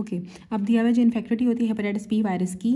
okay अब दिया हुआ जो इन्फेक्टिविटी होती है हेपेटाइटिस बी वायरस की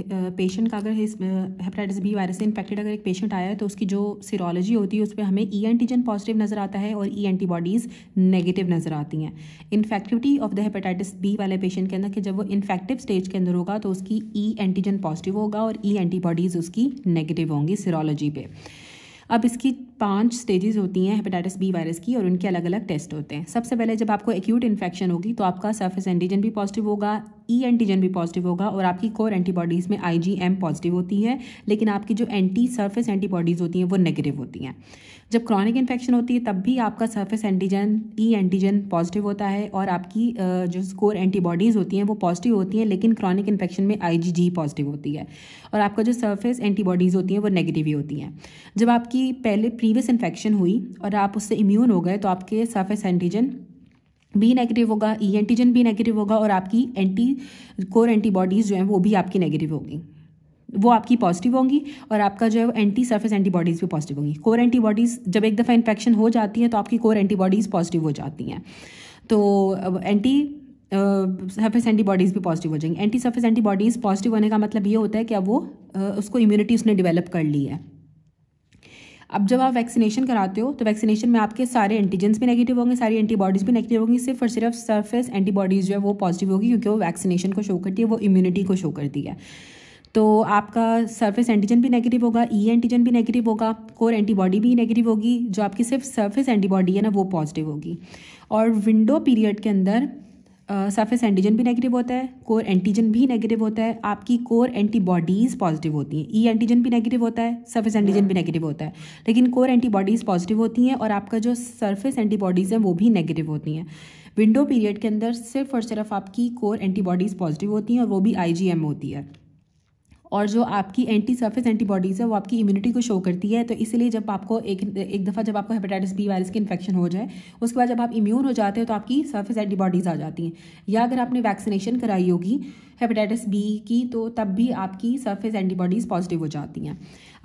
पेशेंट का अगर हेपेटाइटिस बी वायरस से इन्फेक्टेड अगर एक पेशेंट आया है तो उसकी जो सीरोलॉजी होती है उस पर हमें ई एंटीजन पॉजिटिव नज़र आता है और ई एंटीबॉडीज़ नेगेटिव नज़र आती हैं infectivity of the hepatitis B वाले पेशेंट के अंदर कि जब वो इन्फेक्टिव स्टेज के अंदर होगा तो उसकी ई एंटीजन पॉजिटिव होगा और ई e एंटीबॉडीज़ उसकी नेगेटिव होंगी सीरोलॉजी पे अब इसकी पांच स्टेजेस होती हैं हेपेटाइटिस बी वायरस की और उनके अलग अलग टेस्ट होते हैं सबसे पहले जब आपको एक्यूट इन्फेक्शन होगी तो आपका सर्फेस एंटीजन भी पॉजिटिव होगा ई e एंटीजन भी पॉजिटिव होगा और आपकी कोर एंटीबॉडीज़ में आई पॉजिटिव होती है लेकिन आपकी जो एंटी सर्फेस एंटीबॉडीज़ होती हैं वो नेगेटिव होती हैं जब क्रॉनिक इन्फेक्शन होती है तब भी आपका surface antigen E antigen positive होता है और आपकी जो कोर एंटीबॉडीज़ होती हैं वो पॉजिटिव होती हैं लेकिन क्रॉनिक इन्फेक्शन में आई पॉजिटिव होती है और आपका जो सर्फेस एंटीबॉडीज़ होती हैं वो नेगेटिव ही होती हैं जब आपकी पहले प्री प्रीवियस इन्फेक्शन हुई और आप उससे इम्यून हो गए तो आपके सर्फेस एंटीजन बी नेगेटिव होगा ई एंटीजन भी नेगेटिव होगा और आपकी एंटी कोर एंटीबॉडीज़ जो हैं वो भी आपकी नेगेटिव होगी वो आपकी पॉजिटिव होंगी और आपका जो है वो एंटी सर्फेस एंटीबॉडीज़ भी पॉजिटिव होंगी कोर एंटीबॉडीज़ जब एक दफ़ा इन्फेक्शन हो जाती है तो आपकी कोर एंटीबॉडीज़ पॉजिटिव हो जाती हैं तो एंटी सर्फेस एंटीबॉडीज़ भी पॉजिटिव हो जाएंगी एंटी सर्फेस एंटीबॉडीज़ पॉजिटिव होने का मतलब ये होता है कि अब वो uh, उसको इम्यूनिटी उसने डिवेलप कर ली है अब जब आप वैक्सीनेशन कराते हो तो वैक्सीनेशन में आपके सारे एंटीजेंस भी नेगेटिव होंगे सारी एंटीबॉडीज़ भी नेगेटिव होंगी सिर्फ और सिर्फ सर्फेस एंटीबॉडीज़ जो है वो पॉजिटिव होगी क्योंकि वो वैक्सीनेशन को शो करती है वो इम्यूनिटी को शो करती है तो आपका सरफेस एंटीजन भी नेगेटिव होगा ई e एंटीजन भी नेगेटिव होगा कोर एंटीबॉडी भी नेगेटिव होगी जो आपकी सिर्फ सरफेस एंटीबॉडी है ना वो पॉजिटिव होगी और विंडो पीरियड के अंदर सरफेस एंटीजन भी नेगेटिव होता है कोर एंटीजन भी नेगेटिव होता है आपकी कोर एंटीबॉडीज़ पॉजिटिव होती हैं ई e एंटीजन भी नेगेटिव होता है सरफेस एंटीजन भी नेगेटिव होता है लेकिन कोर एंटीबॉडीज़ पॉजिटिव होती हैं और आपका जो सरफेस एंटीबॉडीज़ हैं वो भी नेगेटिव होती हैं विंडो पीरियड के अंदर सिर्फ और सिर्फ आपकी कोर एंटीबॉडीज़ पॉजिटिव होती हैं और वो भी आई होती है और जो आपकी एंटी सर्फेस एंटीबॉडीज़ है वो आपकी इम्यूनिटी को शो करती है तो इसलिए जब आपको एक एक दफ़ा जब आपको हेपेटाइटिस बी वायरस की इन्फेक्शन हो जाए उसके बाद जब आप इम्यून हो जाते हो तो आपकी सर्फेस एंटीबॉडीज़ आ जाती हैं या अगर आपने वैक्सीनेशन कराई होगी हेपेटाइटिस बी की तो तब भी आपकी सरफेस एंटीबॉडीज़ पॉजिटिव हो जाती हैं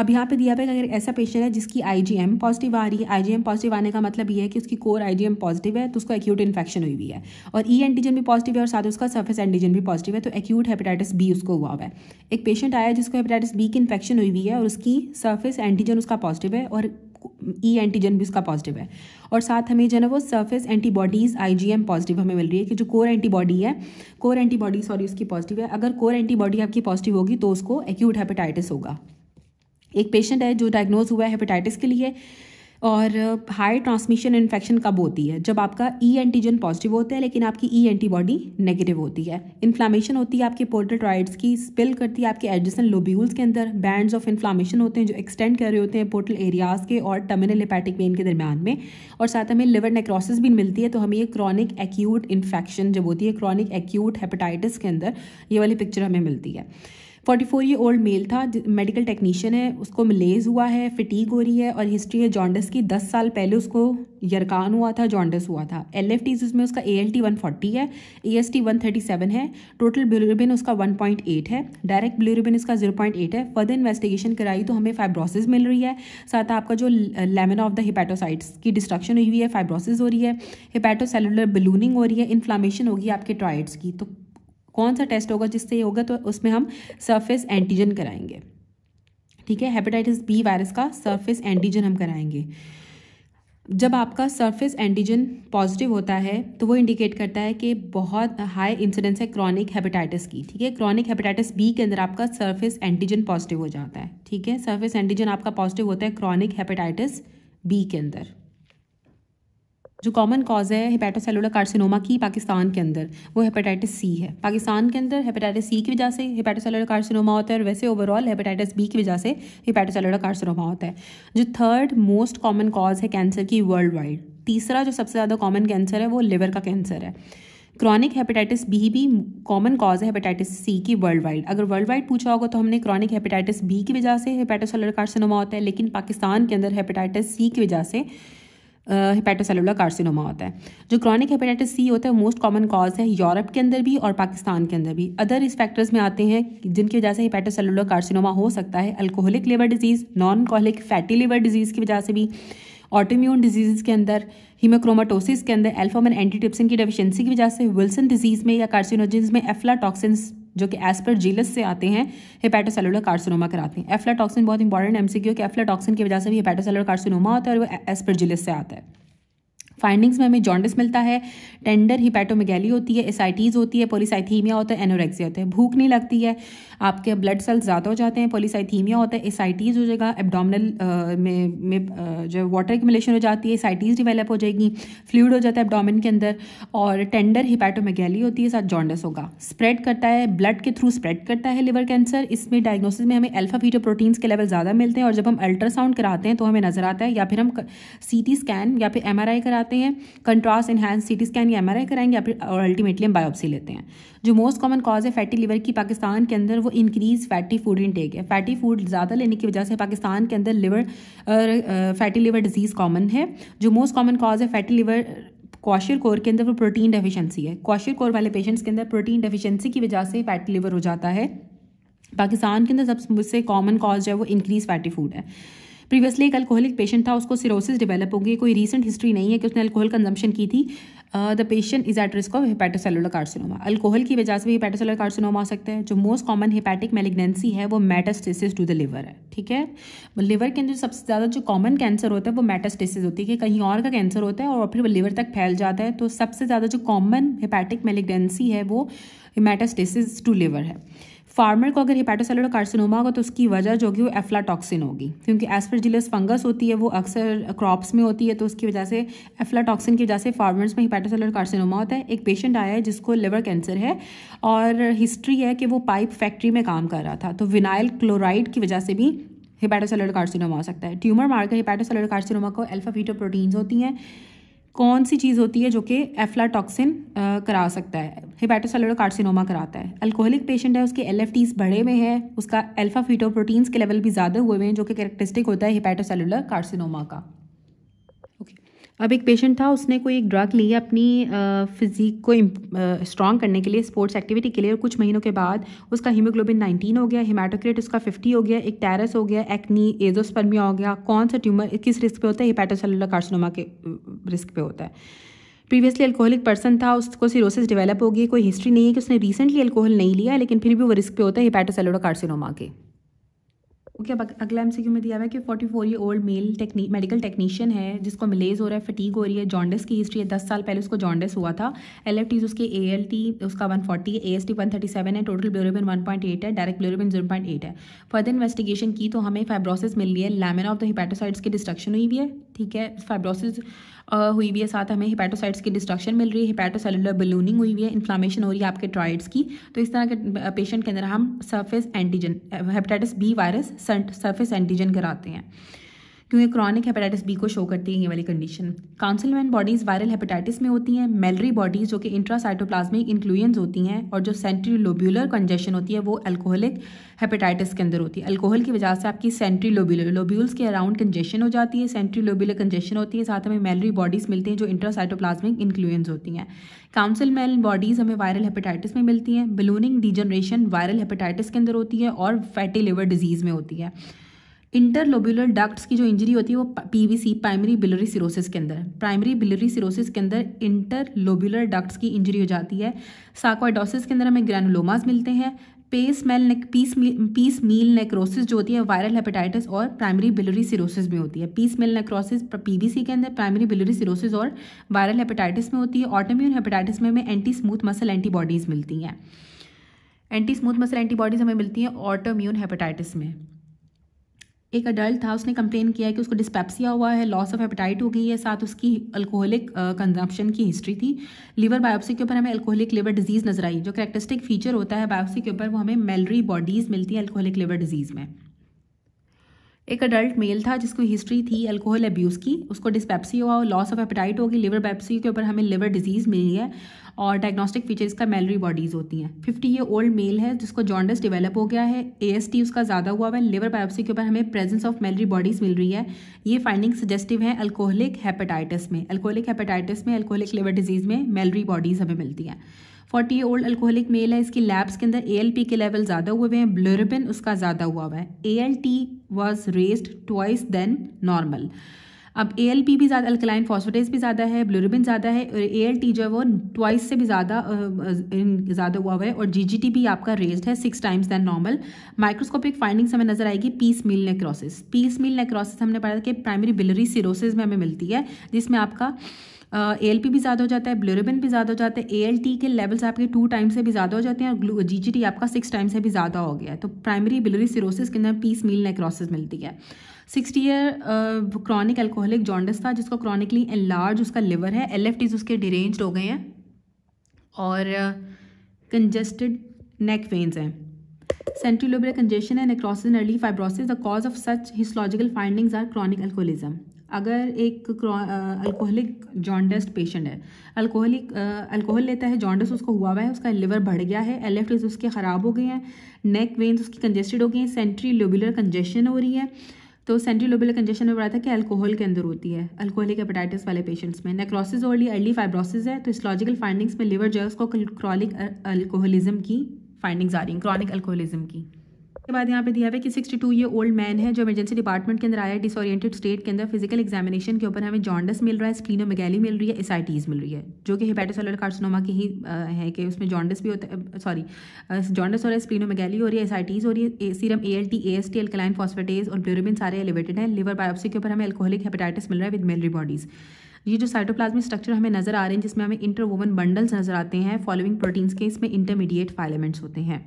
अब यहाँ पे दिया अगर ऐसा पेशेंट है जिसकी आईजीएम पॉजिटिव आ रही है आईजीएम पॉजिटिव आने का मतलब ये है कि उसकी कोर आईजीएम पॉजिटिव है तो उसको एक्यूट इन्फेक्शन हुई हुई है और ई e एंटीजन भी पॉजिटिव है और साथ उसका सर्फेस एंटीजन भी पॉजिटिव है तो एक्यूट हेपेटाइटिस बी उसको हुआ हुआ है एक पेशेंट आया जिसको हेपेटाइटिस बी की इन्फेक्शन हुई हुई है और उसकी सर्फेस एंटीजन उसका पॉजिटिव है और ई e एंटीजन भी उसका पॉजिटिव है और साथ हमें जो है ना वो सर्फेस एंटीबॉडीज़ आईजीएम पॉजिटिव हमें मिल रही है कि जो कोर एंटीबॉडी है कोर एंटीबॉडी सॉरी उसकी पॉजिटिव है अगर कोर एंटीबॉडी आपकी पॉजिटिव होगी तो उसको एक्यूट हेपेटाइटिस होगा एक पेशेंट है जो डायग्नोज हुआ है हेपेटाइटिस के लिए और हाई ट्रांसमिशन इन्फेक्शन कब होती है जब आपका ई एंटीजन पॉजिटिव होता है लेकिन आपकी ई एंटीबॉडी नेगेटिव होती है इन्फ्लामेशन होती है आपके पोर्टल की स्पिल करती है आपके एडजस्टन लोब्यूल्स के अंदर बैंड्स ऑफ इन्फ्लामेशन होते हैं जो एक्सटेंड कर रहे होते हैं पोर्टल एरियाज के और टर्मिनल हिपैटिक पेन के दरमियान में और साथ हमें लिवर नेक्रोसिस भी मिलती है तो हमें ये क्रॉनिक एक्यूट इन्फेक्शन जब होती है क्रॉनिक एक्यूट हेपेटाइटिस के अंदर ये वाली पिक्चर हमें मिलती है फोर्टी फोर ये ओल्ड मेल था मेडिकल टेक्नीशियन है उसको मिलेज हुआ है फिटीक हो रही है और हिस्ट्री है जॉन्डस की दस साल पहले उसको यरकान हुआ था जॉन्डस हुआ था एल एफ टी उसमें उसका A L T one forty है A S T one thirty seven है टोटल ब्लूरिबिन उसका वन पॉइंट एट है डायरेक्ट ब्लूरिबिन इसका जीरो पॉइंट एट है फर्दर इन्वेस्टिगेशन कराई तो हमें फाइब्रोसिस मिल रही है साथ आपका जो लेमन ऑफ द हिपैटोसाइट्स की डिस्ट्रक्शन हुई है फाइब्रोसिस हो रही है हिपैटोसेलुलर बलूनिंग हो रही है इन्फ्लामेशन होगी आपके ट्राइड्स की तो कौन सा टेस्ट होगा जिससे ये होगा तो उसमें हम सरफेस एंटीजन कराएंगे ठीक है हेपेटाइटिस बी वायरस का सरफेस एंटीजन हम कराएंगे जब आपका सरफेस एंटीजन पॉजिटिव होता है तो वो इंडिकेट करता है कि बहुत हाई इंसिडेंस है क्रॉनिक हेपेटाइटिस की ठीक है क्रॉनिक हेपेटाइटिस बी के अंदर आपका सरफेस एंटीजन पॉजिटिव हो जाता है ठीक है सरफेस एंटीजन आपका पॉजिटिव होता है क्रॉनिक हेपेटाइटिस बी के अंदर जो कॉमन कॉज है हेपेटोसेलुलर कार्सिनोमा की पाकिस्तान के अंदर वो हेपेटाइटिस सी है पाकिस्तान के अंदर हेपेटाइटिस सी की वजह से हेपेटोसेलुलर कार्सिनोमा होता है और वैसे ओवरऑल हेपेटाइटिस बी की वजह से हेपेटोसेलुलर कार्सिनोमा होता है जो थर्ड मोस्ट कॉमन कॉज है कैंसर की वर्ल्ड वाइड तीसरा जो सबसे ज़्यादा कॉमन कैंसर है वो लिवर का कैंसर है क्रॉनिक हेपेटाइटिस बी भी कॉमन कॉज है हेपेटाइटिस सी की वर्ल्ड वाइड अगर वर्ल्ड वाइड पूछा होगा तो हमने क्रॉनिक हेपेटाइटिस बी की वजह से हेपेटोसेलुलर कार्सिनोमा होता है लेकिन पाकिस्तान के अंदर हेपेटाइटिस सी की वजह से हेपेटोसेलुलर कार्सिनोमा होता है जो क्रॉनिक हेपेटाइटिस सी होता है मोस्ट कॉमन कॉज है यूरोप के अंदर भी और पाकिस्तान के अंदर भी अदर इस फैक्टर्स में आते हैं जिनकी वजह से हेपेटोसेलुलर कार्सिनोमा हो सकता है alcoholic liver disease non alcoholic fatty liver disease की वजह से भी ऑटोम्यून डिजीज़ के अंदर हीमोक्रोमाटोसिस के अंदर एल्फोमन एंटीटिप्सिन की डेफिशिएंसी की वजह से विल्सन डिजीज़ में या कार्सिनोजेंस में एफ्लाटॉक्सिन जो कि जीलस से आते हैं हेपेटोसेलुलर कार्सिनोमा कराते हैं एफ्लाटॉक्सिन बहुत इंपॉर्टेंट एमसीक्यू के एफ्लाटॉक्सिन की वजह से भी हेपेटोसेलुलर कार्सिनोमा होता है और वो जीलस से आता है फाइंडिंग्स में हमें जॉन्डिस मिलता है टेंडर हिपैटोमेगैली होती है एसाइटीज़ होती है पोलिसाइथीमिया होता है एनोरेक्सिया होता है भूख नहीं लगती है आपके ब्लड सेल्स ज़्यादा हो जाते हैं पोलिसाइथीमिया होता है एसाइटीज़ हो जाएगा एबडामिनल में, में जो वाटर एक्मिलेशन हो जाती है एसाइटीज़ डिवेलप हो जाएगी फ्लूड हो जाता है एबडामिन के अंदर और टेंडर हिपैटोमेगैली होती है साथ जॉन्डस होगा स्प्रेड करता है ब्लड के थ्रू स्प्रेड करता है लिवर कैंसर इसमें डायग्नोसिस में हमें एल्फा फीटो प्रोटीन्स के लेवल ज़्यादा मिलते हैं और जब हम अल्ट्रासाउंड कराते हैं तो हमें नज़र आता है या फिर हम सी स्कैन या फिर एम कराते जाते हैं कंट्रास्ट इनहैंस सी स्कैन या एम कराएंगे या फिर और अल्टीमेटली हम बायोप्सी लेते हैं जो मोस्ट कॉमन कॉज है फैटी लिवर की पाकिस्तान के अंदर वो इंक्रीज फैटी फूड इनटेक है फैटी फूड ज़्यादा लेने की वजह से पाकिस्तान के अंदर liver fatty liver disease common है जो मोस्ट कॉमन कॉज है फैटी लिवर क्वाशर कोर के अंदर वो प्रोटीन डेफिशिएंसी है क्वाशर कोर वाले पेशेंट्स के अंदर प्रोटीन डेफिशिएंसी की वजह से फैटी लिवर हो जाता है पाकिस्तान के अंदर सबसे कॉमन कॉज है वो इंक्रीज फैटी फूड है प्रीवियसली एक अल्कोहलिक पेशेंट था उसको सिरोसिस डेवलप हो गई कोई रिसेंट हिस्ट्री नहीं है कि उसने अल्कोहल कंजम्पशन की थी the patient is at risk of hepatocellular carcinoma alcohol की वजह से भी हेपेटोसेलुलर कार्सिनोमा हो सकता है जो मोस्ट कॉमन हिपैटिक मेलिग्नेंसी है वो मेटास्टेसिस टू द लिवर है ठीक है लिवर के अंदर सबसे ज़्यादा जो कॉमन कैंसर होता है वो मेटास्टेसिस होती है कि कहीं और का कैंसर होता है और फिर वो लिवर तक फैल जाता है तो सबसे ज़्यादा जो कॉमन हिपैटिक मेलिग्नेंसी है वो मेटास्टेसिस टू लिवर है फार्मर को अगर हिपैटोसेलुलर कार्सिनोमा होगा तो उसकी वजह जो होगी वो एफ्लाटॉक्सिन होगी क्योंकि एस्परजिलस फंगस होती है वो अक्सर क्रॉप्स में होती है तो उसकी वजह से एफ्लाटॉक्सिन की वजह से फार्मर्स में हिपैटोसेलुलर कार्सिनोमा होता है एक पेशेंट आया है जिसको लिवर कैंसर है और हिस्ट्री है कि वो पाइप फैक्ट्री में काम कर रहा था तो विनाइल क्लोराइड की वजह से भी हिपैटोसेलुलर कार्सिनोमा हो सकता है ट्यूमर मार्कर हिपैटोसेलुलर कार्सिनोमा को अल्फा फीटो प्रोटीन्स होती हैं कौन सी चीज़ होती है जो कि एफ्लाटॉक्सिन करा सकता है हिपेटोसेलुलर कार्सिनोमा कराता है अल्कोहलिक पेशेंट है उसके एल बढ़े हुए हैं उसका अल्फा फीटो प्रोटीन्स के लेवल भी ज़्यादा हुए हुए हैं जो कि करेक्टरिस्टिक होता है हिपेटोसेलुलर कार्सिनोमा का अब एक पेशेंट था उसने कोई एक ड्रग ली अपनी फिजिक को स्ट्रॉन्ग करने के लिए स्पोर्ट्स एक्टिविटी के लिए और कुछ महीनों के बाद उसका हीमोग्लोबिन 19 हो गया हिमाटोक्रेट उसका 50 हो गया एक टैरस हो गया एक्नी एजोस्पर्मिया हो गया कौन सा ट्यूमर किस रिस्क पे होता है हिपैटोसेलुलर कार्सिनोमा के रिस्क पे होता है प्रीवियसली अल्कोहलिक पर्सन था उसको सिरोसिस डेवलप होगी कोई हिस्ट्री नहीं है कि उसने रिसेंटली अल्कोहल नहीं लिया लेकिन फिर भी वो रिस्क पे होता है हिपैटोसेलुलर कार्सिनोमा के ओके अब अगला एम में दिया हुआ है कि 44 फोर ईयर ओल्ड मेल टेक्नी मेडिकल टेक्नीशियन है जिसको मिलेज हो रहा है फटीक हो रही है जॉन्डस की हिस्ट्री है दस साल पहले उसको जॉन्डस हुआ था एल एफ टीज उसके ए एल टी उसका one forty A S T one thirty seven है total bilirubin one point eight है direct bilirubin zero point eight है फर्दर इन्वेस्टिगेशन की तो हमें फाइब्रोसिस मिल रही है लेमन ऑफ द हिपेटोसाइड्स की डिस्ट्रक्शन हुई भी है ठीक है फाइब्रोसिस हुई हुई है साथ हमें हिपैटोसाइट्स की डिस्ट्रक्शन मिल रही है हिपैटोसेलुलर बलूनिंग हुई हुई है इन्फ्लामेशन हो रही है आपके ट्राइड्स की तो इस तरह के पेशेंट के अंदर हम surface antigen hepatitis B virus surface antigen कराते हैं क्योंकि क्रॉनिक हेपेटाइटिस बी को शो करती है ये वाली condition councilman bodies viral hepatitis में होती हैं मेलरी बॉडीज़ जो कि इंट्रासाइटोप्लाज्मिक इंक्लूजन्स होती हैं और जो सेंट्रीलोब्यूलर कंजेशन होती है वो अल्कोहलिक हेपेटाइटिस के अंदर होती है अल्कोहल की वजह से आपकी सेंट्रीलोब्यूलर लोब्यूल्स के अराउंड कंजेशन हो जाती है सेंट्रीलोब्यूलर कंजेशन होती है साथ में मेलरी बॉडीज़ मिलती हैं जो इंट्रासाइटोप्लाज्मिक इंक्लूजन्स होती हैं काउंसिलमैन बॉडीज़ हमें वायरल हेपेटाइटिस में मिलती हैं बलूनिंग डिजनरेशन वायरल हेपेटाइटिस के अंदर होती है और फैटी लिवर डिजीज़ में होती है इंटरलोबुलर डक्ट्स की जो इंजरी होती है वो पीवीसी प्राइमरी बिलरी सिरोसिस के अंदर प्राइमरी बिलरी सिरोसिस के अंदर इंटरलोबुलर डक्ट्स की इंजरी हो जाती है साकोडोसिस के अंदर हमें ग्रैनुलोमास मिलते हैं पेस मेल नेक पीस पीस मील नेक्रोसिस जो होती है वायरल हेपेटाइटिस और प्राइमरी बिलरी सिरोसिस में होती है पीस मेल नेक्रोसिस पीबीसी के अंदर प्राइमरी बिलरी सिरोसिस और वायरल हेपेटाइटिस में होती है ऑटोम्यून हेपेटाइटिस में हमें एंटी स्मूथ मसल एंटीबॉडीज़ मिलती हैं एंटी स्मूथ मसल एंटीबॉडीज़ हमें मिलती हैं ऑटोम्यून हेपेटाइटिस में एक अडल्ट था उसने कंप्लेन किया कि उसको डिस्पेप्सिया हुआ है लॉस ऑफ एपेटाइट हो गई है साथ उसकी अल्कोहलिक कंजम्पशन की हिस्ट्री थी लीवर बायोप्सी के ऊपर हमें अल्कोहलिक लिवर डिजीज़ नजर आई जो करेक्टरिस्टिक फीचर होता है बायोप्सी के ऊपर वो हमें मेलरी बॉडीज़ मिलती है अल्कोहलिक लिवर डिजीज़ में एक अडल्ट मेल था जिसको हिस्ट्री थी अल्कोहल अब्यूज़ की उसको डिस्पेप्सी हुआ और लॉस ऑफ एपेटाइट होगी लिवर बायोप्सी के ऊपर हमें लिवर डिजीज़ मिली है और डायग्नोस्टिक फीचर्स का मेलरी बॉडीज़ होती हैं फिफ्टी ईयर ओल्ड मेल है जिसको जॉन्डस डेवलप हो गया है ए उसका ज़्यादा हुआ है लिवर बायोप्सी के ऊपर हमें प्रेजेंस ऑफ मेलरी बॉडीज़ मिल रही है ये फाइंडिंग सजेस्टिव है अल्कोहलिक हेपेटाइटिस में अल्कोहलिक हेपेटाइटिस में अल्कोहलिक लिवर डिजीज़ में मेलरी बॉडीज़ हमें मिलती हैं forty year old alcoholic male है इसकी लैब्स के अंदर ए के लेवल ज़्यादा हुए हुए हैं ब्लोरबिन उसका ज़्यादा हुआ हुआ है A L T was raised twice than normal अब ए भी ज़्यादा अल्कलाइन फॉस्फोटेज भी ज़्यादा है ब्लूरिबिन ज़्यादा है और ए जो है वो ट्वाइस से भी ज़्यादा ज़्यादा हुआ हुआ है और जी भी आपका रेज्ड है six times than normal microscopic findings हमें नजर आएगी piecemeal necrosis piecemeal necrosis हमने पढ़ा था कि प्राइमरी बिलरी सिरोसिस में हमें मिलती है जिसमें आपका ए भी ज़्यादा हो जाता है ब्लोरेबिन भी ज़्यादा हो जाता है ए के लेवल्स आपके टू टाइम से भी ज़्यादा हो जाते हैं और जी आपका सिक्स टाइम से भी ज़्यादा हो गया है तो प्राइमरी बिलोरी सिरोसिस के अंदर पीस मील नेक्रोसिस मिलती है six year chronic alcoholic jaundice था जिसको क्रॉनिकली एनलार्ज उसका लिवर है एल उसके डिरेंज हो गए हैं और कंजेस्टेड नेक वेन्स हैं centrilobular congestion and necrosis early fibrosis the cause of such histological findings are chronic alcoholism अगर एक अल्कोहलिक जॉन्डस्ट पेशेंट है अल्कोहलिक अल्कोहल लेता है जॉन्डस उसको हुआ हुआ है उसका लिवर बढ़ गया है एल उसके ख़राब हो गए हैं नेक वेन्स उसकी कंजेस्टेड हो गई हैं सेंट्री लोबुलर कंजेशन हो रही है तो सेंट्री लोबुलर कंजेशन में बताया था कि अल्कोहल के अंदर होती है अल्कोहलिक हेपेटाइटिस वाले पेशेंट्स में नेक्रोसिस और अर्ली फाइब्रोसिस है तो लॉजिकल फाइंडिंग्स में लिवर जो है उसको क्रॉनिक अल्कोहलिज्म की फाइंडिंग्स आ रही हैं क्रॉनिक अल्कोहलिज्म की उसके बाद यहाँ पे दिया हुआ है कि 62 ये ओल्ड मैन है जो इमरजेंसी डिपार्टमेंट के अंदर आया है डिसोरिएंटेड स्टेट के अंदर फिजिकल एग्जामिनेशन के ऊपर हमें जॉन्डस मिल रहा है मेगैली मिल रही है एसआईटीज मिल रही है जो कि हेपेटोसेलर कार्सिनोमा की ही है कि उसमें जॉन्डस भी होता है सॉरी जॉन्डस हो रहा है मेगैली हो रही है एस हो रही है serum A L T A S T alkaline phosphatase और ब्यूरोबिन सारे एलिवेटेड हैं लिवर बायोप्सी के ऊपर हमें एल्कोहलिक हेपेटाइटिस मिल रहा है विद मेलरी बॉडीज़ ये जो साइटोप्लाज्मिक स्ट्रक्चर हमें नज़र आ रहे हैं जिसमें हमें इंटरवोवन बंडल्स नज़र आते हैं फॉलोइंग प्रोटीन्स के इसमें इंटरमीडिएट फाइलेमेंट्स होते हैं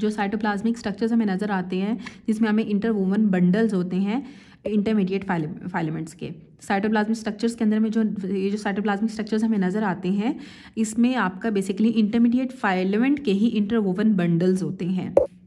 जो साइटोप्लाज्मिक स्ट्रक्चर्स हमें नज़र आते हैं जिसमें हमें इंटरवोवन बंडल्स होते हैं इंटरमीडिएट फाइलिमेंट्स के साइटोप्लाज्मिक स्ट्रक्चर्स के अंदर में जो ये जो साइटोप्लाज्मिक स्ट्रक्चर्स हमें नज़र आते हैं इसमें आपका बेसिकली इंटरमीडिएट फाइलमेंट के ही इंटरवोवन बंडल्स होते हैं